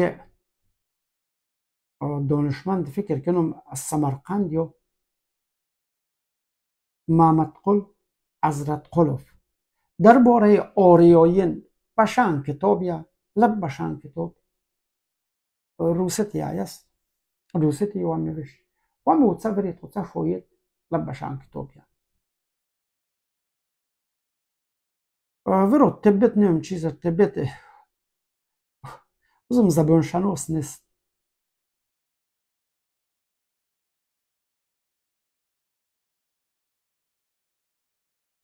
يا دونشمند فكر كانوا السمرقنديو Mamatqul Azratqulov. Darborai oriyoyin baxan kitob ya, lab baxan kitob. Ruset yajas, ruset ju għamni biex. Għamni u tsavrit u lab baxan kitob Vero, Veru, tibbet nem ċizar tibbet. Eh, użum zabun xanos nist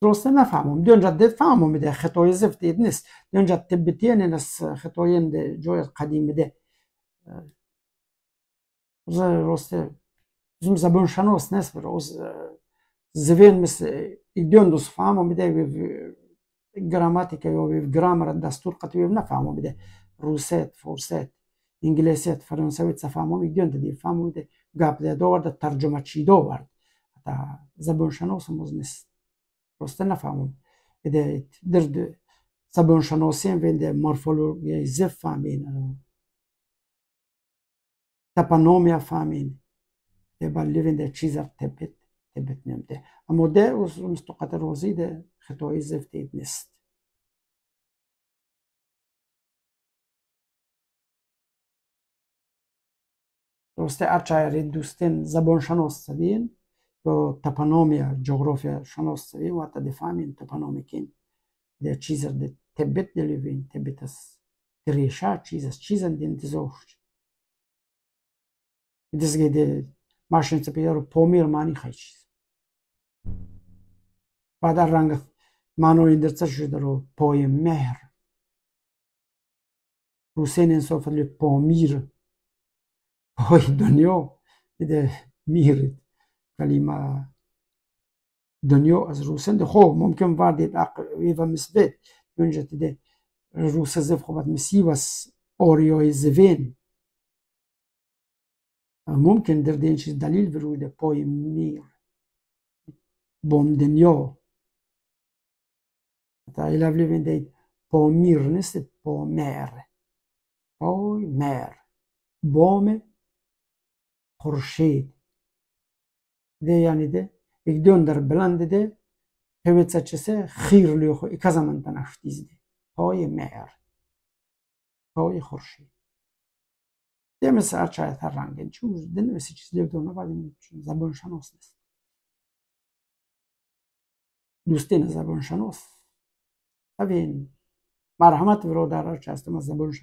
درست نفهمم دونجا دید فهمم میده خطای زفت دید نیست دونجا تبتین نس خطاین ده جای قدیم میده ز راست زم زبون شناس نیست بر از زوین مثل ایدیون دوست فهمم میده گراماتیکا یا وی گرامر دستور قطعی نفهمم میده روسیت فرسیت انگلیسیت فرانسویت سفهمم ایدیون دیدی فهمم میده گپ ده داورد ترجمه چی داورد حتی زبون شناس نیست پروس نفهمون درد سبون شناسیم وینده مورفولوژی زف فهمین تپانومیا فهمین ده بلی وینده چیز را تبت تبت نمده اما ده از مستقات روزی ده خطایی زف دید نیست درسته ارچای ریدوستین زبان شناس سبین تپانومیا جغرافیا شناس سری وقت دفاعین تپانومی کن در چیز در تبت دلیوین تبت از تریشا چیز از چیز از دین تزوش دزگه ده ماشین سپیدا رو پومیر مانی خیلی چیز بعد رنگ مانو این درسه شده رو پای مهر روسین این صفت لیو پومیر پای دنیا میده میرید کلمه دنیا از روسند خو خب، ممکن واردیت ایفا مثبت دونجا تدی روسا زف خو خب، مسی مسیوس اوریای زوین ممکن در دینش دلیل بروده پای میر بوم دنیا تا ایلاو لیوین دید پا میر نیست پا مر پای مر بوم خورشید دی یعنی ده، یک دون در بلند ده، هویت سچه سه خیر لیو خو ایک ازمان تنفتیز پای مهر پای خرشی. دیگه مثل هر چای تر رنگ چون دی نمیسی چیز دیو دونه بعد این چون زبان شناس نیست دوستین زبان شناس تبین مرحمت ورو در هر چه هستم از زبان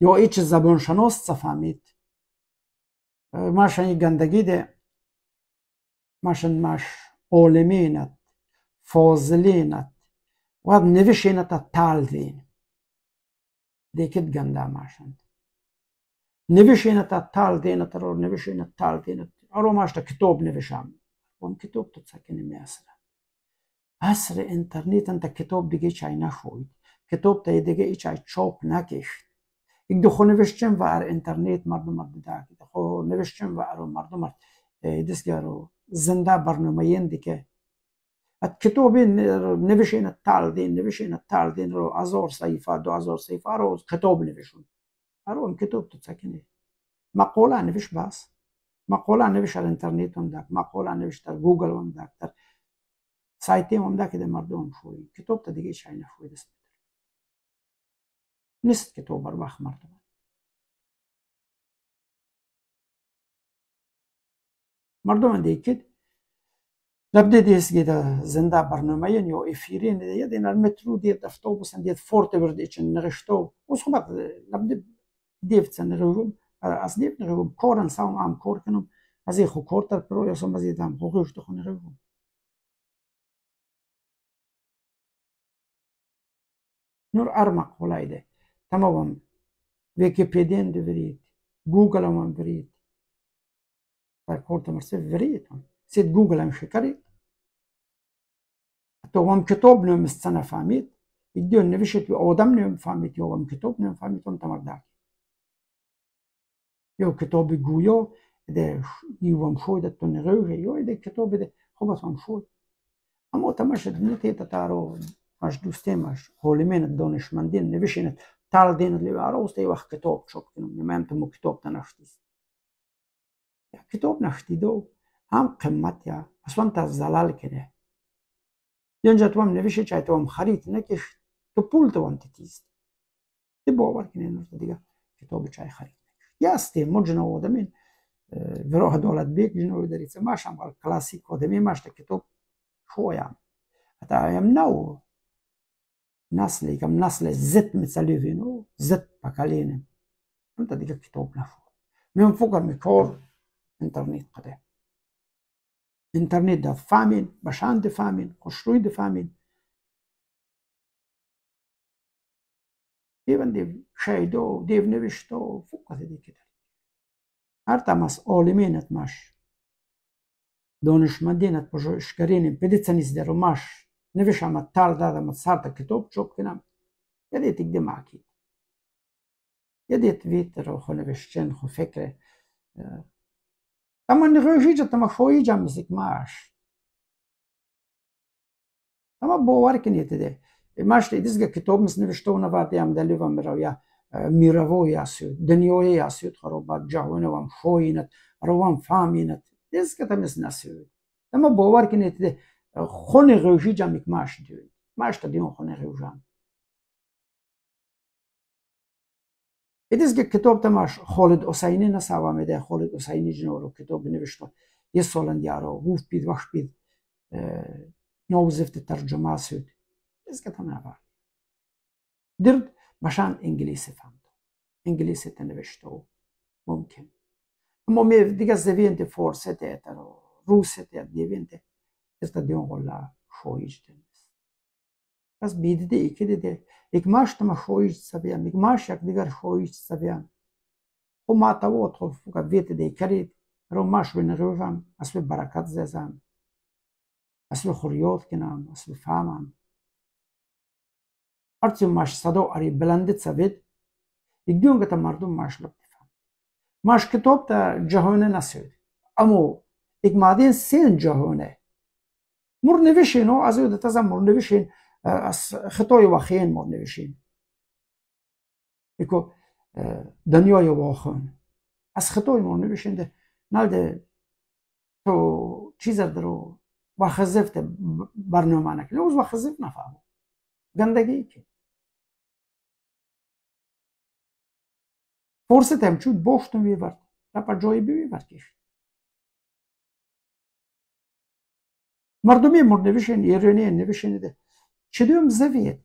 یا ایچ زبان شناس فهمید. ماشان شنی گندگی ده ماشن ماش اولمینت فازلینت و هد نوشینت تال دین دیکت گنده ماشن نوشینت تال دینت رو نوشینت تا، رو ماشتا کتاب نوشم اون کتاب تو چکنی میاسر اصر انترنت تا کتاب دیگه چای نخوید کتاب تا دیگه ای چای چوب نکش اگه دو خو وار و ار انترنت مردم مرد داکی دو خو نوشتیم و ارو مردم زنده برنامه که ات کتاب نوشین نوشه نوشین دین رو هزار صحیفه دو هزار صحیفه رو کتاب نوشون هر اون کتاب تو تکنه مقاله نوش بس مقاله نوش در اینترنت هم دک مقاله نوش در گوگل هم دک در سایت هم دک مردم شوی کتاب تا دیگه چای نفوید است نیست کتاب بر وقت مردم مردم دیکید لب دید ایسگی ده زنده برنامه یعنی و افیری نیده دین المترو دید افتوبوسن دید فورت برد ایچن نغشتو اوز خوبت لب دید دیفت سن نغشتو از دیفت نغشتو کورن ساوم هم کور کنم از ای خو کور تر پرو یاسم از ایدم خوخوش دخو نغشتو نور ارمق ولایده تمام ویکیپیدین دوید گوگل هم دوید باركورد سفريتهم سيت جوجل انشكري تو وام كتب نوم استنا فهميت بدي نفشت وادم نوم فهميت يو وام كتب نوم فهميت انت مردك يو كتاب جويا ده يو وام شو ده تنغوجه يو ده كتاب ده خلاص وام شو اما تماش دنيتي تتارو اش دوستماش هولمن دانشمندین نوشین تر دین لیو عروس تی وقت کتاب چاپ کنم نمیم تو مو کتاب تنشتیست كتاب نختيدو هم قمت يا اصلا تا زلال كده ينجا توام نوشه چاي توام خريت نكش تو پول توام تتیز تي باور كنه نرد دیگه كتاب چاي خريت يا استي مجنا ودمين وراه دولت بيك جنو ودريت سماش هم بار كلاسيك ودمين ماش تا كتاب خوايام حتى ايام نو نسلي كم نسل زت مثاليوينو زت بقالينم انت دیگه كتاب نفو من فوق مكور internet qildi internetda famin bashan di famin xushro'y di famin деван дев шайдо дев навишто фукате дикида артамас олименат маш донишманденат пожоишкаринем педицаниздару маш навишамат тар дадамат сарта китоб чопкинам ядетик демакид ядет витро хо навишчен хо фекре Та ма не reagir, tama xoyi camisik maş. Tama bovar kinite د E maş te dizga kitobimiz nevishtovna vati am daliva mirav ya мировой асют, фаминат. خون غوشی ماش دیگه کتاب تماش خالد حسینی نسوا میده خالد حسینی رو کتاب نوشته یه سالن یارا گفت بید وقت بید نوزفت ترجمه سود از که تمام درد بشان انگلیسی فهمد انگلیسی تنوشته و ممکن اما می دیگه زوینده فرصت رو روسیت دیوینده از دیون غلا شویش دن пас бедиде ики диде як маш тама шоҳиш савиям як маш якдигар шоҳиш савиям хо маътаво тофуга ветиде карид ро маш бенағивам асби баракат зезам асби хурёд кинам асби фаҳмам арти маш садо ари баланди савед якдуёнгата мардум машла маш китобта ҷаҳоне насӯд аммо як маъдин сен ҷаҳоне мурнивишино азӯдатаза мурнивишин خطای واقعی ما نوشیم یکو دنیای واخون از خطای ما نوشیم نلد تو چیز درو وخزفت برنامه نکن لوز وخزف نفهم گندگی که فرصت هم چود باشتون تا لپر جایی بیورد مردمی مرد نوشین ایرانی نوشین ده чедуем завет.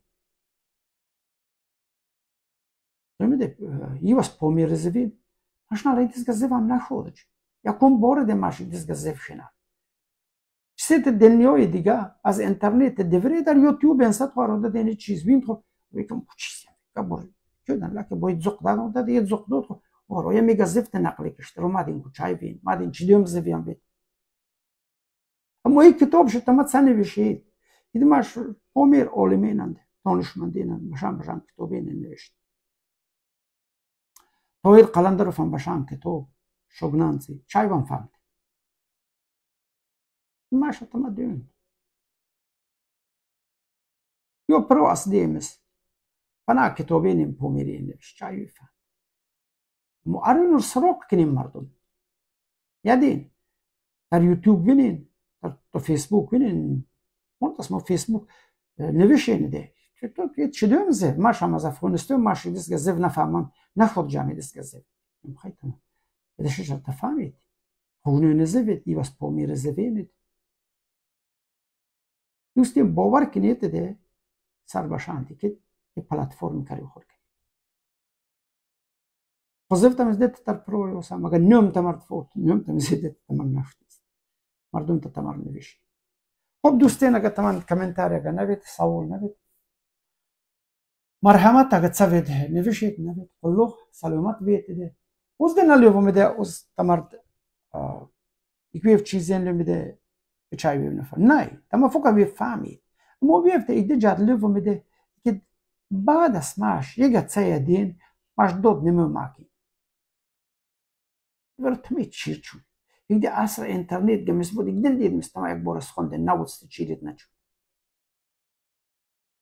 Remede, Ivas pomir zevi. Aš narai dis gazevam na hodać. Ja kom bore de maši dis gazevšina. Sete denioj diga az internete devredar YouTube en sat var onda deni çizbin to. Vekom kuçisem. Ka bor. Да lake boy zokdan onda diye zokdo to. Oro ya mega zevte naklik işte. Romadin kuçay bin. Madin çidiyom zeviyan bin. Ama ilk kitap şu tamat sana више е. И димаш. Omer olemenande, donishmandenan bashan bashan kito benen nirishti. Toir qalandarofan bashan kito shognanzi chayvan fanti. Маша там один. Jo provas dėmes. Panakė to vienim pomirinė, ščia jūfa. Mu arinur sarok kinim mardum. Jadin. Tar YouTube vinin, tar to Facebook vinin. Montas mo Facebook. نوشین ده تو چی دو مزه ماش هم از افغانستان ماش دیست گزه نفهمم نخود جامعه دیست گزه میخوای کنم بدش جا تفهمید اونو نزوید ای واس پومی رزوینید دوستیم باور کنید ده سر باشان که یه پلتفرم کاری خورده. کنید از دت تر پروی واسم مگه نوم تمر فوت نوم تمر دت تمر نفتیست مردم تا تمر خب دوستین اگه تمن کمنتار اگه نوید سوال نوید مرحمت اگه چه ویده نوشید نوید قلوخ سلامت بیت ده اوز ده نلیو بمیده اوز تمرد ایک ویف چیزین لیو میده بچای ویف نفر نای تما فوکا ویف فامی اما ویف ته ایده جاد لیو بمیده که بعد از ماش یک چه دین ماش دوب نمیو ماکی ورد تمی چیر چون Инде асыр интернет кемес бұл игден дейміз тамай ек борыс қонды нау үсті чирет начу.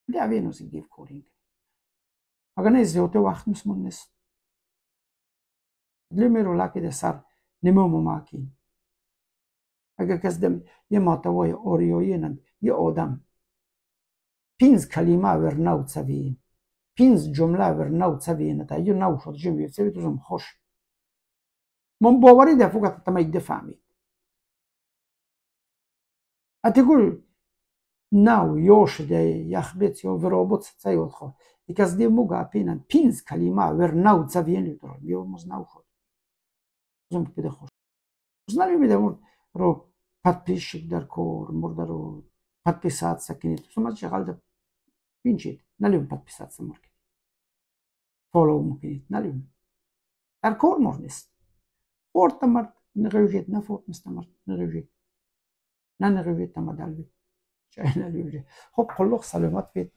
Инде авен өзі гейв көрінгі. Агана ез зеоте вақтымыз мұннес. Дүлі мэру лаке де сар неме мұма кейін. Ага кәз дем е мата ой ори ой енан е одам. Пинз калима вер нау цавиен. Пинз джомла вер нау цавиен. Та ю нау шот жим вер цавиен тузам хош. Пинз джомла вер нау цавиен. მომ ბოვარი და ფუკა თამა იდე ფამი ატიკულ ნაუ იოშ დე იახბეც იო ვრობოც წაი ოთხო იკას დე მუგა პინან პინს კალიმა ვერ ნაუ ცავიენი დრო მე მოს ნაუ ხო ზომ კიდე ხო ზნალი მე და მო რო პატპიშიკ და რკო მორდა რო პატპისაცა კინე თუ მას შეხალდა პინჩით ნალი პატპისაცა მორკე ფოლოუ მკინე ნალი არ კორ მორნის Ortamart nërëvjet, në fort mıstamart nërëvjet. Në nërëvjet ama dalvet. Çayla lüvjet. Hop kollok salamat vet.